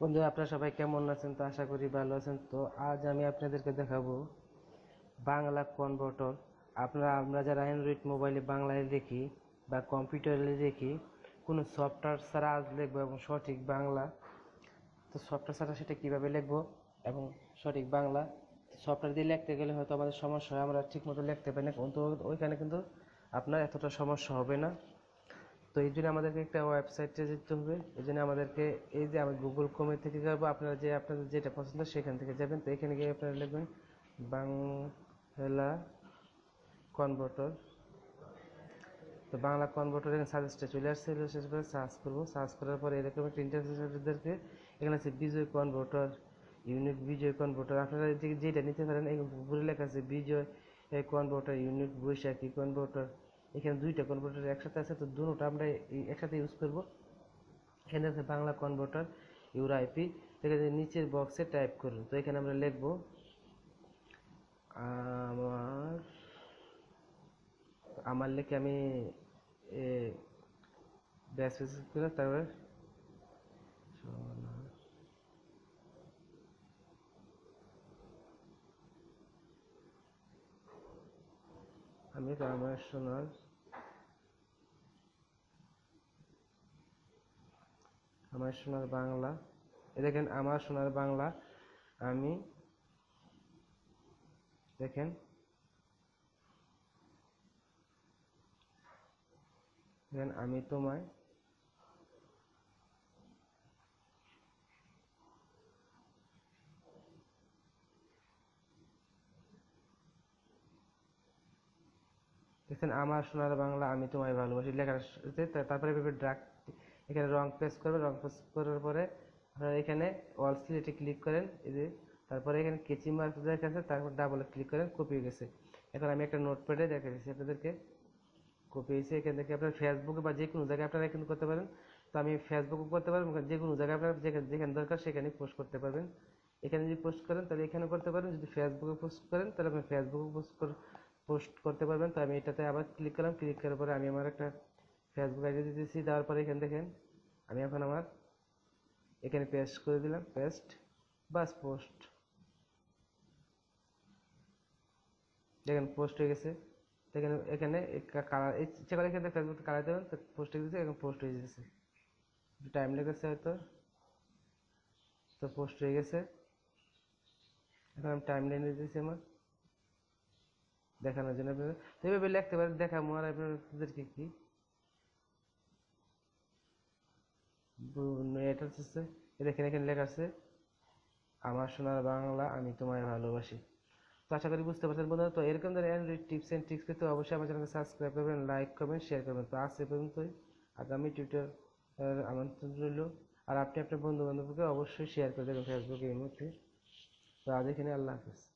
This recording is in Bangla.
বন্ধু আপনারা সবাই কেমন আছেন তো আশা করি ভালো আছেন তো আজ আমি আপনাদেরকে দেখাবো বাংলা কনভার্টর আপনারা আমরা যারা অ্যান্ড্রয়েড মোবাইলে বাংলায় দেখি বা কম্পিউটারে দেখি কোনো সফটওয়্যার ছাড়া আজ লিখবো এবং সঠিক বাংলা তো সফটওয়্যার ছাড়া সেটা কীভাবে লিখবো এবং সঠিক বাংলা সফটওয়্যার দিয়ে লিখতে গেলে হয়তো আমাদের সমস্যা হয় আমরা ঠিকমতো লিখতে পারি না কিন্তু ওইখানে কিন্তু আপনার এতটা সমস্যা হবে না তো এই জন্য আমাদেরকে একটা ওয়েবসাইটে যেতে হবে এই জন্য আমাদেরকে এই যে আমি গুগল ক্রোমে থেকে যাব আপনারা যে আপনাদের যেটা পছন্দ সেখান থেকে যাবেন তো এখানে গিয়ে আপনারা লিখবেন বাংলা কনভার্টার তো বাংলা কনভার্টার এখানে সার্ভিসটা চলে আসছে শেষ করে সার্চ করবো সার্চ করার পরে এরকম একটা ইন্টারফেসদেরকে এখানে আছে Bijoy converter unique Bijoy converter আপনারা যেটা নিতে পারেন এই উপরে লেখা আছে Bijoy converter unique Boishakhi converter এখানে দুইটা কনভার্টার একসাথে আছে তো দুটো আমরা একসাথে ইউজ করব এখানে আছে বাংলা কনভার্টার ইউর ইউরাইপি এখানে নিচের বক্সে টাইপ করুন তো এখানে আমরা লিখব আমার আমার লেখে আমি ব্যাস করে তারপর আমি রামাসোনার আমার সোনার বাংলা এ দেখেন আমার সোনার বাংলা আমি দেখেন দেখেন আমি তোমায় দেখছেন আমার সোনার বাংলা আমি তোমায় ভালোবাসি লেখার তারপরে ড্রাগ এখানে রং প্রেস করবেন রং প্রেস করার পরে আপনারা এখানে অল সিলেটে ক্লিক করেন এই যে তারপরে এখানে কেচি মার্ক দেখা আছে তারপর ডাবলে ক্লিক করেন কপি গেছে এখন আমি একটা নোটপ্যাডে দেখা দিচ্ছি আপনাদেরকে কপি হয়েছে এখান থেকে আপনার ফেসবুকে বা যে কোনো জায়গায় আপনারা এখানে করতে পারেন তো আমি ফেসবুকে করতে পারবেন যে কোনো জায়গায় আপনারা যেখানে যেখানে দরকার সেখানে পোস্ট করতে পারবেন এখানে যদি পোস্ট করেন তাহলে এখানে করতে পারেন যদি ফেসবুকে পোস্ট করেন তাহলে আপনি ফেসবুকে পোস্ট পোস্ট করতে পারবেন তো আমি এটাতে আবার ক্লিক করলাম ক্লিক করার পরে আমি আমার একটা ফেসবুক আইডি দিতেছি দেওয়ার পরে এখানে দেখেন আমি এখন আমার এখানে পেস্ট করে দিলাম পেস্ট বাস পোস্ট দেখেন পোস্ট হয়ে গেছে এখানে এখানে কালার ইচ্ছা করে এখানে ফেসবুক কালার দেবেন তো পোস্ট হয়ে গেছে এখন পোস্ট হয়ে গেছে টাইম লেগেছে হয়তো তো পোস্ট হয়ে গেছে এখন আমি টাইম লেগে দিয়েছি আমার দেখানোর জন্য এভাবে লিখতে পারেন দেখাবো আর আপনাদেরকে কি এটা হচ্ছে দেখেন এখানে লেখা আছে আমার সোনার বাংলা আমি তোমায় ভালোবাসি তো আশা করি বুঝতে পারছেন বন্ধু তো এরকম ধরনের অ্যান্ড্রয়েড টিপস অ্যান্ড ট্রিক্স পেতে অবশ্যই আমার চ্যানেলকে সাবস্ক্রাইব করবেন লাইক করবেন শেয়ার করবেন তো আজ পর্যন্তই আগামী টুইটার আমন্ত্রণ রইল আর আপনি আপনার বন্ধু বান্ধবকে অবশ্যই শেয়ার করে দেবেন ফেসবুকে এই মুহূর্তে তো আজ এখানে আল্লাহ হাফিজ